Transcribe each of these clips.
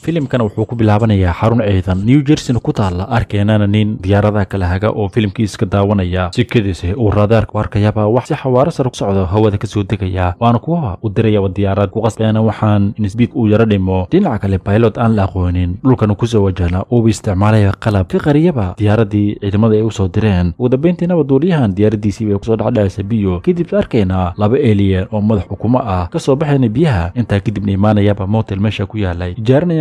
filimkana wuxuu ku bilaabanayaa xarun ciidan new jerseyna ku taalla arkeenana nin diyaaradaha kale haga oo filimkii iska daawanaya sikadiisi uu u arkayaba wax si xawaaro sare ku socdo hawada ka soo degaya waana kuwa u dirayaba diyaarad ku qasbeena waxaan in uu yara dhimo dhinaca kale baylot aan la aqoonin dhulkana kusoo wajahna uuba isticmaalaya qalab ka qariyaba diyaaraddii ciidamada ay usoo direen ugu dambeyntiinaba duuliyahan diyaaradiisiibay kusoo dhacdhacaysa biyo kadib arkayna laba eliyan oo madax ukumo ah ka soo baxayna biyaha intaa kadibna imaanayaba motel meesha ku yaalay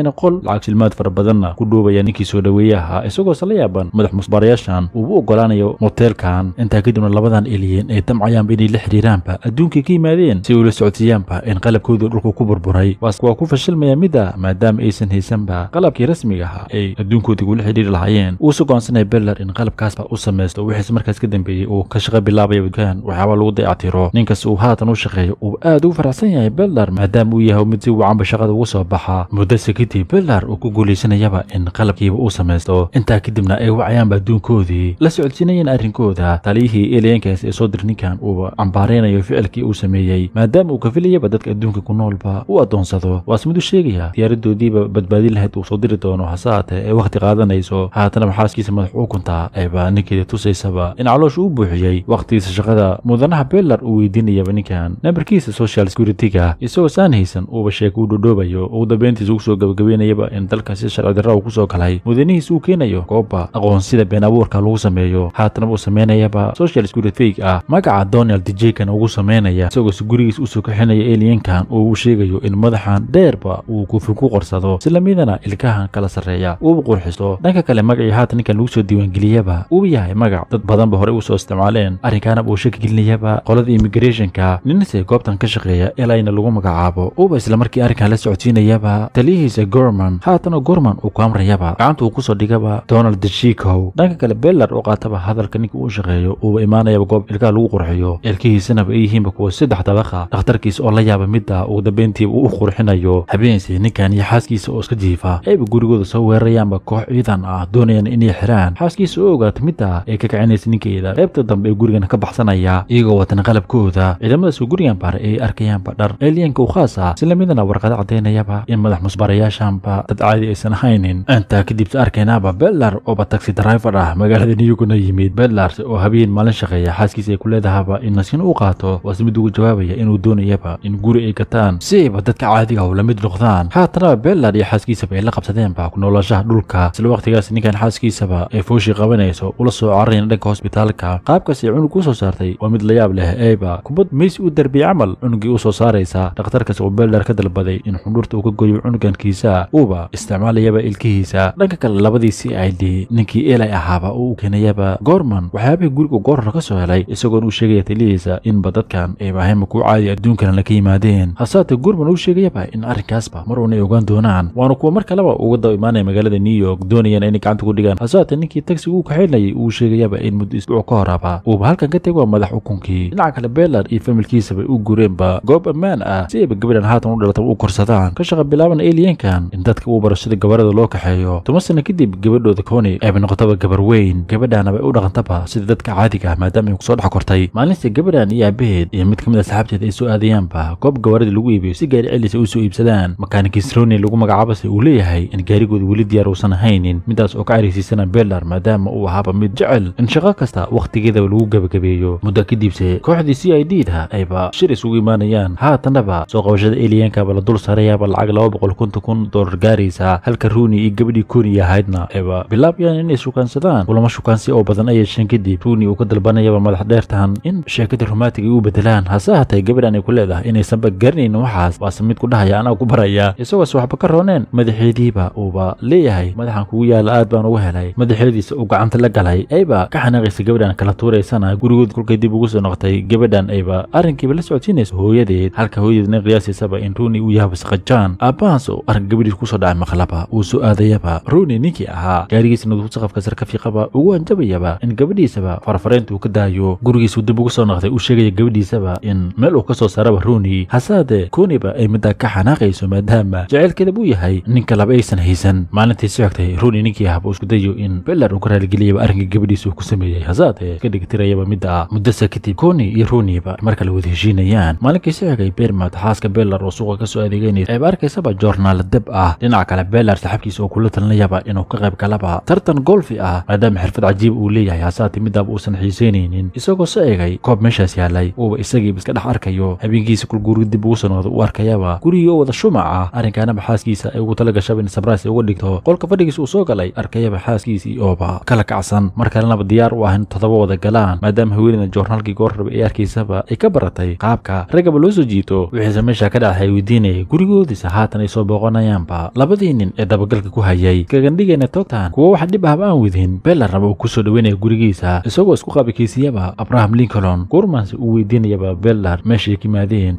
waxayna qol lacag shilmaad fara badanna ku dhuubaya ninkii soo dhoweeyaha isagoose la yaaban madax musbaarayaashan uubu ogolaanayo moteelkan intaa kadibna labadan eliyen ay damcayaanba inay la xidhiiraanba adduunkay ka yimaadeen si ula socodsiyaanba in qalabkoodii dhulka ku burburay waa ku fashilmaya mida maadaama aysan haysanba qalabkii rasmiga ahaa ay adduunkooda gula xidhiiri lahaayeen uusa goonsanaya berler in qalabkaasba u samaysto wixiise markaas ka dambeeyey uu ka shaqa bilaabaya dukaan waxyaaba lagu dayactiro ninkasta uu haatan u shaqeeyo uu aad ugu faraxsan yahay beller maadaama uu yahay mid si wacanba shaqada uga soo baxa muddo sakiti markii bilar uu ku guulaysanayaba in qalabkiiba uu samaysto intaa kadibna ay wacayaanba adduunkoodii la socodsiinayeen arrinkooda taliyihii elyenkaas ee soo dir ninkan uuba ambaaraynayo ficilkii uu sameeyey maadaama uu kafilayaba dadka adduunka ku noolba u addoonsado waas mid u sheegaya diyaaradoodiiba badbaadin lahayd uu soo diri doono hase haatee ee wakhti qaadanayso haatana maxaaskiisa madax ukunta ayba ninkeeda tusaysaba in caloosha u buuxiyey wakhtigiisa shaqada mudanaha bellar uu weydiinayaba ninkan nambarkiisa social security isagoo saan haysan uuba sheeg u dhodhoobayo ugu dambeyntiisa ugu soo gabagabay daaweynayaba in dalkaasi sharci darra uu kusoo galay mudanihiis uu keenayo goobba aqoonsida been abuurka lagu sameeyo haatana uu samaynayaba social scurid fake ah magaca donald dijekana ugu samaynaya isagoo si gurigiis usoo kaxinaya eliyankan oo uu sheegayo in madaxan dheerba uu kufin ku qorsado islamiidana ilkahan kala sarreeya uuba qurxiso dhanka kale magacii haatan ninkan lagu soo diiwaangeliyaba uu yahay magac dad badanba horey u soo isticmaaleen arrinkaana uu shaki gelinayaba qolada immigrationka ninse goobtan ka shaqeeya elayna lagu magacaabo uuba isla markii arrinkan la socodsiinayaba taliyihiisa gorman haatana gorman uu ku amrayaba gacantuu kusoo dhigaba donald deshikow dhanka kale belar u qaataba hadalka ninka uu shaqeeyo uuba imaanayaba goob ilkaha lagu qurxiyo ilkihiisanaba ay yihiinba kuwa saddex dabaqa dhakhtarkiisa oo la yaaba midda ugu dambeyntiiba uu u qurxinayo habeensi ninkan iyo xaaskiisa oo iska jiifa ayba gurigooda soo weerarayaanba koox ciidan ah doonayaan inay xiraan xaaskiisa oo ogaato midda ee ka kicinaysa ninkeeda qaybta dambe ee gurigan ka baxsanaya iyagoo watan qalabkooda ciidamadaasoo gurigan bara ay arkayaanba dhar eliyanka u khaasa isla midana warqado caddaynayaba in madax musbarayaasha ahaanba dad caadi aysan haynin intaa kadibta arkaynaaba bedlar ooba taxi driver ah magaalada niyuguna yimid bellars oo habeen maalin shaqeeya xaaskiisa ay ku leedahaba in nasiin u qaato waase mid ugu jawaabaya inuu doonayaba in guri ay gataan si ayba dadka caadiga ah u la mid noqdaan haatanaba bellar iyo xaaskiisaba ay la qabsadeenba ku noolashaha dhulka isla waqtigaas ninkan xaaskiisaba ee fooshi qabanayso ula soo cararayna dhanka hosbitaalka qaabkaas ay cunug u soo saartay waa mid layaab leh eyba kubad meys u darbiyey camal cunuggii u soo saaraysa dhakhtarkaas oo bedlar ka dalbaday in xundhurta uu ka goyo cunugankiisa marba uuba isticmaalayaba ilkihiisa dhanka kale labadii c i d ninkii eli ahaaba oo u keenayaba gorman waxyaabihii guriga goror ka soo helay isagoon uu sheegaya talihiisa inba dadkan ay maahayma ku caadi adduunkanana ka yimaadeen hasaate gorman uu sheegayaba in arrinkaasba mar uunay ogaan doonaan waana kuwa mar kaleba uga daba imaanaya magaalada new york doonayaan inay gacanta ku dhigaan hasaate ninkii tagsi uu kaxeynayay uu sheegayaba in muddo isbuuc ka horaba uuba halkan ka tego madax xukunkii dhinaca kale beelar iyo familkiisaba u gureenba goob ammaan ah si ayba gabadhan haatan u dhalatan u korsadaan ka shaqa bilaaban eliyenkan in dadka uu barashada gabarada loo kaxeeyo toban sano kadib gabadhooda kooni ayba noqotaba gabar weyn gabadhaana bay u dhaqantaba sida dadka caadiga ah maadaama ay kusoo dhex kortay maalinta gabadhan iyo aabaheed iyo mid ka mid a ah saxaabteed ay soo aadayaanba goob gabarada lagu iibiyo si gaari celisa u soo iibsadaan makaana kisrooni lagu magacaabase uu leeyahay in gaarigooda weli diyaar uusan ahaynin midaas oo ka cariysiisana belar maadaama uu ahaaba mid jecel in shaqo kasta wakhtigeedaba lagu gebagabeeyo muddo kadibse kooxdii c i d da ayba shir isugu imaanayaan haatanaba soo qabashada eliyankaaba la dul saarayaaba lacag laba boqol konta kun dollar gaaraysaa halka ruuni iyo gabadhii kooni ahaydna ayba bilaabayaan inay shukaansadaan kulamo shukaansi oo badan ay yeesheen kadib ruuni uu ka dalbanayaba madax dheertahan in sheekada romaantig ay u bedelaan hase hatay gabadhan ay ku leedahay inaysanba garanaynin waxaas baase mid ku dhahaya anaa ku baraya isagoose waxba ka rooneen madaxeediiba uuba leeyahay madaxan kugu yaala aad baan uga helay madaxeediisa uu gacanta la galay ayba ka xanaaqaysa gabadhan kala tuuraysana gurigood kolkay dib ugu soo noqotay gabadhan ayba arrinkiiba la socodsiinaysa hooyadeed halka hooyadeedna qiyaasiisaba in ruuni uu yahay wasaqajaan aabbahaas oo arga weliis kusoo dhacay maqlaba uu soo aadayaba rooni ninkii ahaa gaarigiisa nuduu saqafka sar ka fiiqaba ugu hanjabayaba in gabadhiisaba farfareynta uu ka daayo gurigiisuu dib ugu soo naqday uu sheegaya gabadhiisaba in meel uu ka soo saaraba rooni hasaade kooniba ay middaa ka xanaaqayso maadaama jaceylkeeda buu yahay ninka laba aysan haysan maalintii socogtay rooni ninkii ahaba isku dayo in belar uu ka raaligeliyaba arrinka gabadhiisa uu ku sameeyey hasaade ka dhigtirayaba midda muddasa kadib kooni iyo runiba marka la wada heshiinayaan maalinkiisa xegay bermad xaaska belar oo suuqa ka soo adeegeynaya ayba arkaysaba joornaala dab ah dhinaca kale beelar saaxiibkiisa oo kula talinayaba inuu ka qayb galaba tartan golfi ah maadaama xirfad cajiib uu leeyahay hasaati midaaba uusan xiisaynaynin isagoo sa eegay koob meeshaas yaalay uuba isagiiba iska dhex arkayo habeenkiisa kulguuri dib ugu soo noqda u arkayaba gurigii oo wada shumac ah arrinkaanaba xaaskiisa ay ugu tala gashaba in sabrais uga dhigto qolka fadhigiisa uu soo galay arkayaba xaaskiisii ooba kala kacsan mar kalenaba diyaar u ah in todoba wada galaan maadaama haweenada joornaalkii goor goorraba ee arkaysaba ay ka baratay qaabka raggaba loo soo jiito wixiise meesha ka dhacahay weydiinayay gurigoodiisa haatan ay soo booqonayaan Trump labadii nin ee dabagalka ku hayay gagandhigeena Tottenham kuwa wax dhib ahba aan wadin Beller uu ku soo dhaweynaya gurigiisa isagoo isku qabikiisiyaba Abraham Lincoln Gormans uu weydiinayaba Beller meeshay ka yimaadeen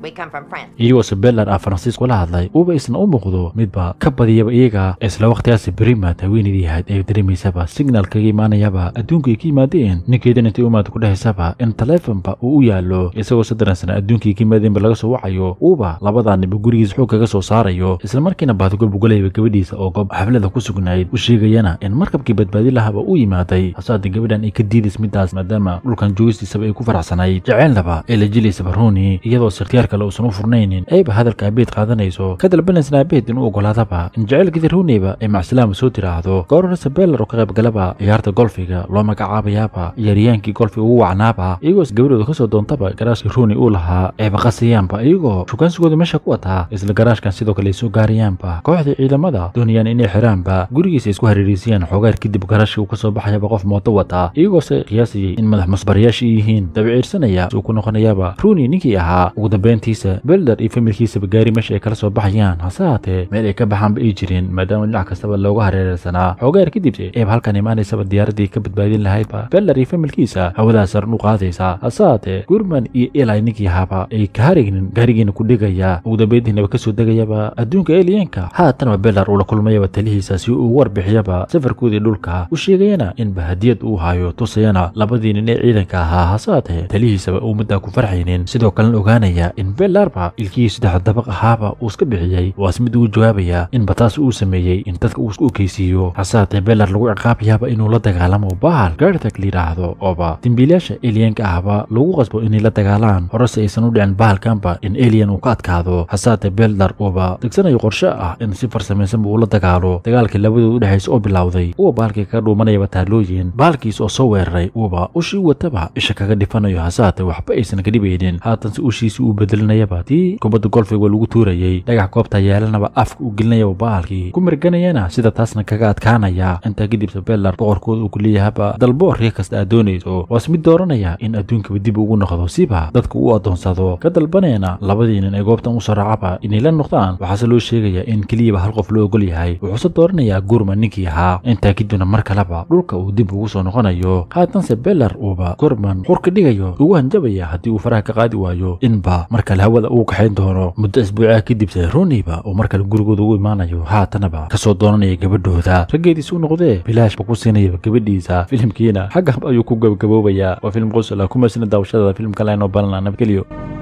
iyagoose se ah Francisco la hadlay uba isna u muuqdo midba ka badiyaba iyaga isla wakhtigaasi Brima haweenaydii ahayd ee dareemaysaba signaal kaga imaanayaba adduunka ay ka yimaadeen ninkeedan intay umaad ku dhahaysaba in telefonba uu u yaalo isagoo se daransana adduunka ka yimaadeenba laga soo wacayo uuba labadaa ninba gurigiisa xoog kaga soo saarayo islamarkiina saacad goobgalayba gabadhiisa oo goob xaflada ku sugnayd u sheegayana in markabkii badbaadi lahaba uu yimaaday hasaada gabadhan ay ka diidays midaas maadaama dhulkan joogistiisaba ay ku faraxsanayd jaceylnaba ee la jilaysaba rooni iyadoo sikhtiyaar kale uusan u furnaynin ayba hadalka abeed qaadanayso ka dalbanaysna abeed inuu ogolaadaba in jeceylkeeda rooneyba ay macsilaama soo tiraahdo goorore sabeelar oo ka qaybgalaba ciyaarta golfiga loo magacaabayaaba ciyaariyaankii golfiga ugu wacnaaba iyagoos gabadhooda ka soo doontaba garaashkii rooni uu lahaa ayba qasayaanba iyagoo shukaansigooda meesha ku wataa isla garaashkan sidoo kale ay soo gaarayaanba ah kooxda ciidamada doonayaan inay xiraanba gurigiisa isku hariiriisiyaan xoogaar kadib garashii uu ka soo baxayaba qof mooto wata iyagoose qiyaasayay in madax musbaryaasha yihiin dabiciirsanaya suu ku noqonayaaba runi ninkii ahaa ugu dambeyntiisa belder iyo familkiisaba gaari meesha ay kala soo baxayaan hase haatee meel ay ka baxaanba ay jirin maadaama dhinac kastaba looga hareereysanaa xogaar kadibse eeba halkan imaanaysaba diyaaraddii ka badbaadin lahaydba belder iyo familkiisa hawadaa saran u qaadaysa hase haatee gurman iyo eli ninkii ahaaba ay kaharignin gaarigiina ku dhigaya ugu dambeyntiinaba kasoo degayaba adduunka eliyanka haatanba uu la kulmayaba talihiisa si uu warbixiyaba safarkoodii dhulka u sheegayana in bahadiyad uu hayo tusayana labadii nin ee ciidanka ahaa hase haatee talihiisaba umadan ku farxaynin sidoo kalena ogaanaya in bellarba ilkihii saddex dabaq ahaaba uu iska bixiyey waas mid ugu jawaabaya in bataas uu sameeyey in dadka uu isku ukeysiiyo hase haatee belar lagu ciqaabayaaba inuu la dagaalamo bahal gartag layidhaahdo ooba dembiilayaasha eliyanka ahba lagu qasbo inay la dagaalaan horese aysan u dhicin bahalkanba in eliyan uu ka adkaado hasaatee beldar uuba degsanayo qorshe ah in si farsamaysanba uula dagaalo dagaalkii labada udhexaysa oo bilowday uwa baalkii kaga dhuumanayaba taallooyin baalkiis oo soo weeraray uba ushii wataba isha kaga dhifanayo hase hasaatee waxba aysan ka dhibaynin haatanse ushiisii uu bedelinayaba tii kubadda golfiga lagu tuurayay dhagax goobta yeelanaba afka u gelinayaba baalkii ku mirganayana sida taasna kaga adkaanaya intaa kadib bellar boqorkooda uu ku leeyahaba dalbo riya kasta aad doonayso waas mid dooranaya in adduunkaba dib ugu noqdo siba dadka u adoonsado ka dalbanayana labadii nin ee goobtan u soo raacaba inay la noqdaan waxaase loo sheegayaa in keliyaba hal qof loo ogol yahay wuxuu wuxuuse dooranayaa gurma ninkii ahaa intaa kadibna mar kaleba dhulka uu dib ugu soo noqonayo haatanse belar uuba gorman qurka dhigayo ugu hanjabaya haddii uu faraha ka qaadi waayo inba mar kale hawada uu kaxayn doono muddo isbuucaha kadibse uu mar kale gurigooda ugu imaanayo haatanaba kasoo doonanaya gabadhooda raggeediis u noqdee bilaashba ku siinayaba gabadhiisa filimkiina xaggahab ayuu ku gabagaboobayaa waa film qosla kumasina daawashadada filimka laynoo balanaa nabadgelyo